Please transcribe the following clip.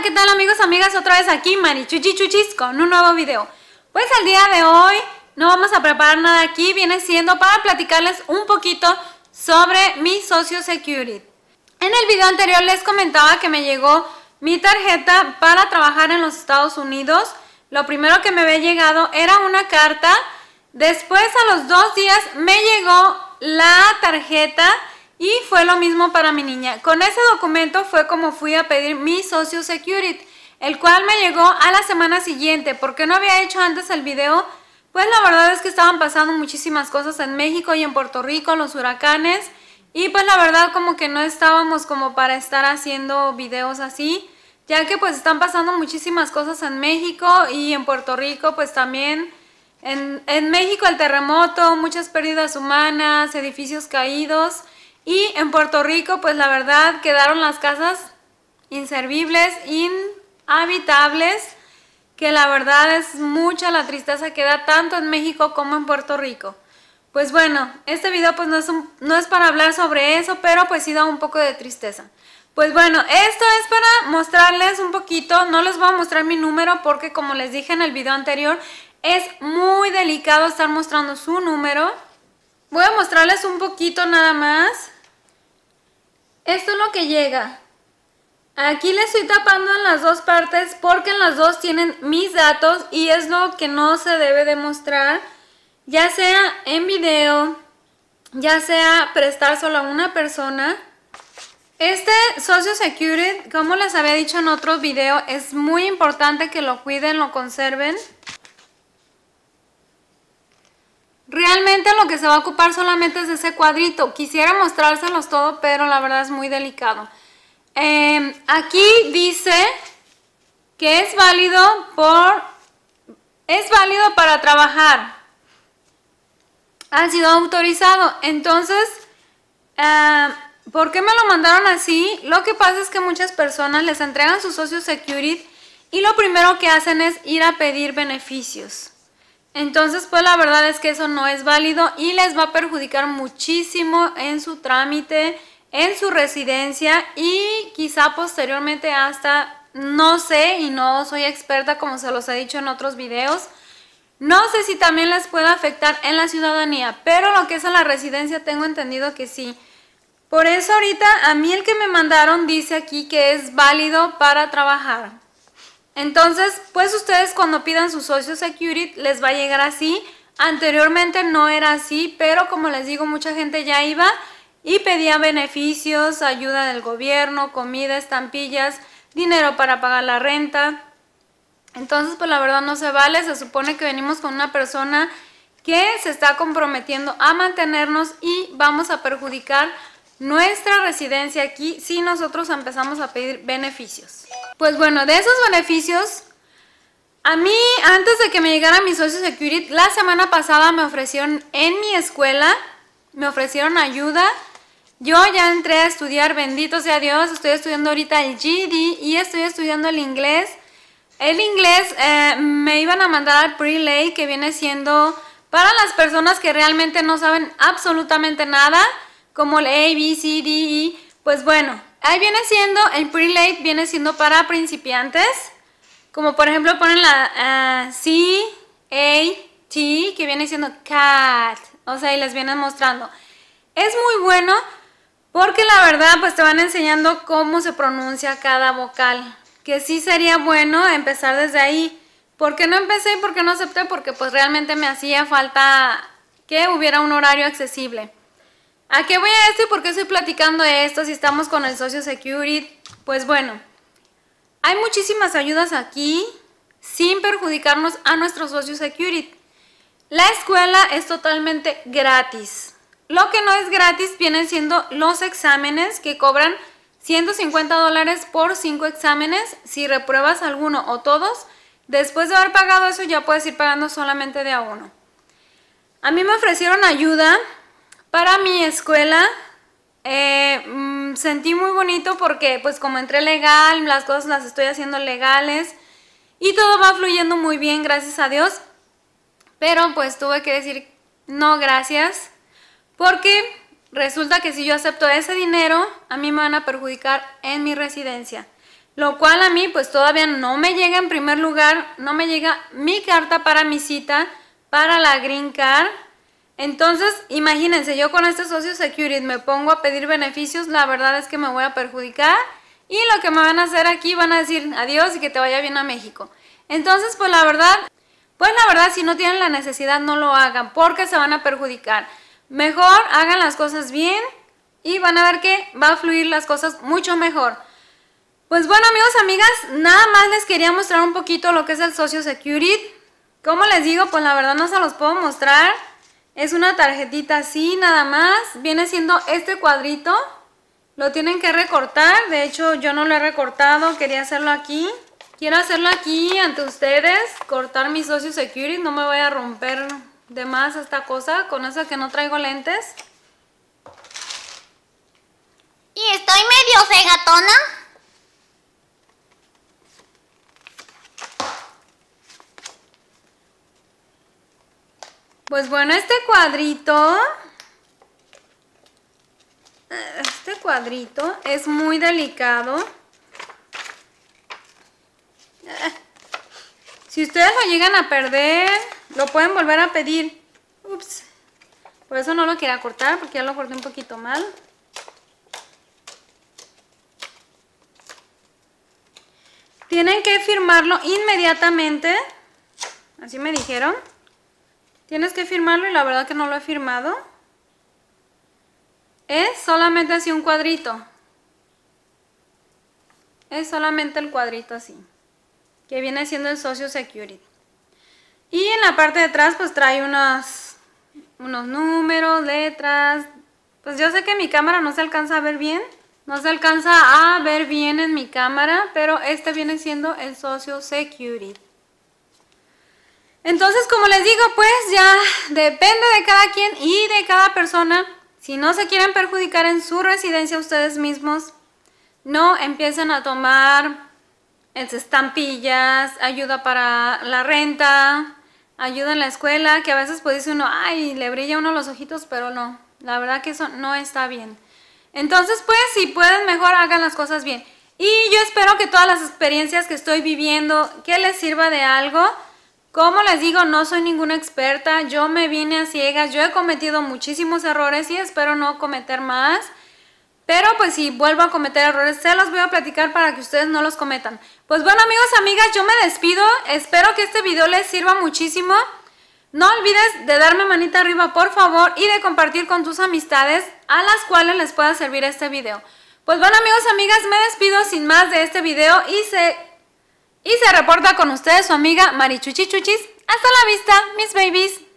Hola, ¿qué tal amigos, amigas? Otra vez aquí Marichuchi Chuchis con un nuevo video. Pues el día de hoy no vamos a preparar nada aquí, viene siendo para platicarles un poquito sobre mi socio security. En el video anterior les comentaba que me llegó mi tarjeta para trabajar en los Estados Unidos. Lo primero que me había llegado era una carta. Después a los dos días me llegó la tarjeta y fue lo mismo para mi niña. Con ese documento fue como fui a pedir mi Social Security, el cual me llegó a la semana siguiente. porque no había hecho antes el video? Pues la verdad es que estaban pasando muchísimas cosas en México y en Puerto Rico, los huracanes. Y pues la verdad como que no estábamos como para estar haciendo videos así, ya que pues están pasando muchísimas cosas en México y en Puerto Rico pues también. En, en México el terremoto, muchas pérdidas humanas, edificios caídos y en Puerto Rico, pues la verdad, quedaron las casas inservibles, inhabitables, que la verdad es mucha la tristeza que da tanto en México como en Puerto Rico. Pues bueno, este video pues no es, no es para hablar sobre eso, pero pues sí da un poco de tristeza. Pues bueno, esto es para mostrarles un poquito, no les voy a mostrar mi número porque como les dije en el video anterior, es muy delicado estar mostrando su número. Voy a mostrarles un poquito nada más. Esto es lo que llega. Aquí le estoy tapando en las dos partes porque en las dos tienen mis datos y es lo que no se debe demostrar, ya sea en video, ya sea prestar solo a una persona. Este Socio Security, como les había dicho en otro video, es muy importante que lo cuiden, lo conserven. Realmente lo que se va a ocupar solamente es ese cuadrito. Quisiera mostrárselos todo, pero la verdad es muy delicado. Em, aquí dice que es válido por... Es válido para trabajar. Ha sido autorizado. Entonces, em, ¿por qué me lo mandaron así? Lo que pasa es que muchas personas les entregan su socio security y lo primero que hacen es ir a pedir beneficios. Entonces, pues la verdad es que eso no es válido y les va a perjudicar muchísimo en su trámite, en su residencia y quizá posteriormente hasta, no sé y no soy experta como se los he dicho en otros videos, no sé si también les puede afectar en la ciudadanía, pero lo que es a la residencia tengo entendido que sí. Por eso ahorita a mí el que me mandaron dice aquí que es válido para trabajar. Entonces, pues ustedes cuando pidan su Social Security les va a llegar así. Anteriormente no era así, pero como les digo, mucha gente ya iba y pedía beneficios, ayuda del gobierno, comida, estampillas, dinero para pagar la renta. Entonces, pues la verdad no se vale, se supone que venimos con una persona que se está comprometiendo a mantenernos y vamos a perjudicar nuestra residencia aquí si nosotros empezamos a pedir beneficios. Pues bueno, de esos beneficios, a mí antes de que me llegara mi de Security, la semana pasada me ofrecieron en mi escuela, me ofrecieron ayuda. Yo ya entré a estudiar, bendito sea Dios, estoy estudiando ahorita el GD e y estoy estudiando el inglés. El inglés eh, me iban a mandar al pre-lay e que viene siendo para las personas que realmente no saben absolutamente nada como la A, B, C, D, E. Pues bueno, ahí viene siendo, el prelate viene siendo para principiantes. Como por ejemplo ponen la ah, C, A, T, que viene siendo cat. O sea, y les vienen mostrando. Es muy bueno porque la verdad pues te van enseñando cómo se pronuncia cada vocal. Que sí sería bueno empezar desde ahí. ¿Por qué no empecé y por qué no acepté? Porque pues realmente me hacía falta que hubiera un horario accesible. ¿A qué voy a esto y por qué estoy platicando esto si estamos con el socio Security? Pues bueno, hay muchísimas ayudas aquí sin perjudicarnos a nuestro Socio Security. La escuela es totalmente gratis. Lo que no es gratis vienen siendo los exámenes que cobran 150 dólares por 5 exámenes. Si repruebas alguno o todos, después de haber pagado eso ya puedes ir pagando solamente de a uno. A mí me ofrecieron ayuda para mi escuela eh, mm, sentí muy bonito porque pues como entré legal, las cosas las estoy haciendo legales y todo va fluyendo muy bien, gracias a Dios. Pero pues tuve que decir no gracias porque resulta que si yo acepto ese dinero a mí me van a perjudicar en mi residencia. Lo cual a mí pues todavía no me llega en primer lugar, no me llega mi carta para mi cita para la Green Card entonces, imagínense, yo con este socio security me pongo a pedir beneficios, la verdad es que me voy a perjudicar y lo que me van a hacer aquí van a decir adiós y que te vaya bien a México. Entonces, pues la verdad, pues la verdad, si no tienen la necesidad, no lo hagan porque se van a perjudicar. Mejor hagan las cosas bien y van a ver que va a fluir las cosas mucho mejor. Pues bueno amigos, amigas, nada más les quería mostrar un poquito lo que es el socio security. Como les digo, pues la verdad no se los puedo mostrar es una tarjetita así nada más. Viene siendo este cuadrito. Lo tienen que recortar. De hecho yo no lo he recortado. Quería hacerlo aquí. Quiero hacerlo aquí ante ustedes. Cortar mi socio security. No me voy a romper de más esta cosa. Con eso que no traigo lentes. Y estoy medio cegatona. Pues bueno, este cuadrito... Este cuadrito es muy delicado. Si ustedes lo llegan a perder, lo pueden volver a pedir. Ups. Por eso no lo quería cortar, porque ya lo corté un poquito mal. Tienen que firmarlo inmediatamente. Así me dijeron. Tienes que firmarlo y la verdad que no lo he firmado. Es solamente así un cuadrito. Es solamente el cuadrito así. Que viene siendo el socio Security. Y en la parte de atrás pues trae unos, unos números, letras. Pues yo sé que mi cámara no se alcanza a ver bien. No se alcanza a ver bien en mi cámara, pero este viene siendo el socio Security. Entonces, como les digo, pues ya depende de cada quien y de cada persona. Si no se quieren perjudicar en su residencia ustedes mismos, no empiecen a tomar este, estampillas, ayuda para la renta, ayuda en la escuela, que a veces pues dice uno, ay, le brilla uno los ojitos, pero no, la verdad que eso no está bien. Entonces pues si pueden mejor hagan las cosas bien. Y yo espero que todas las experiencias que estoy viviendo, que les sirva de algo. Como les digo, no soy ninguna experta, yo me vine a ciegas, yo he cometido muchísimos errores y espero no cometer más. Pero pues si vuelvo a cometer errores, se los voy a platicar para que ustedes no los cometan. Pues bueno amigos, amigas, yo me despido. Espero que este video les sirva muchísimo. No olvides de darme manita arriba por favor y de compartir con tus amistades a las cuales les pueda servir este video. Pues bueno amigos, amigas, me despido sin más de este video y se y se reporta con ustedes su amiga Marichuchi Chuchis. Hasta la vista, mis babies.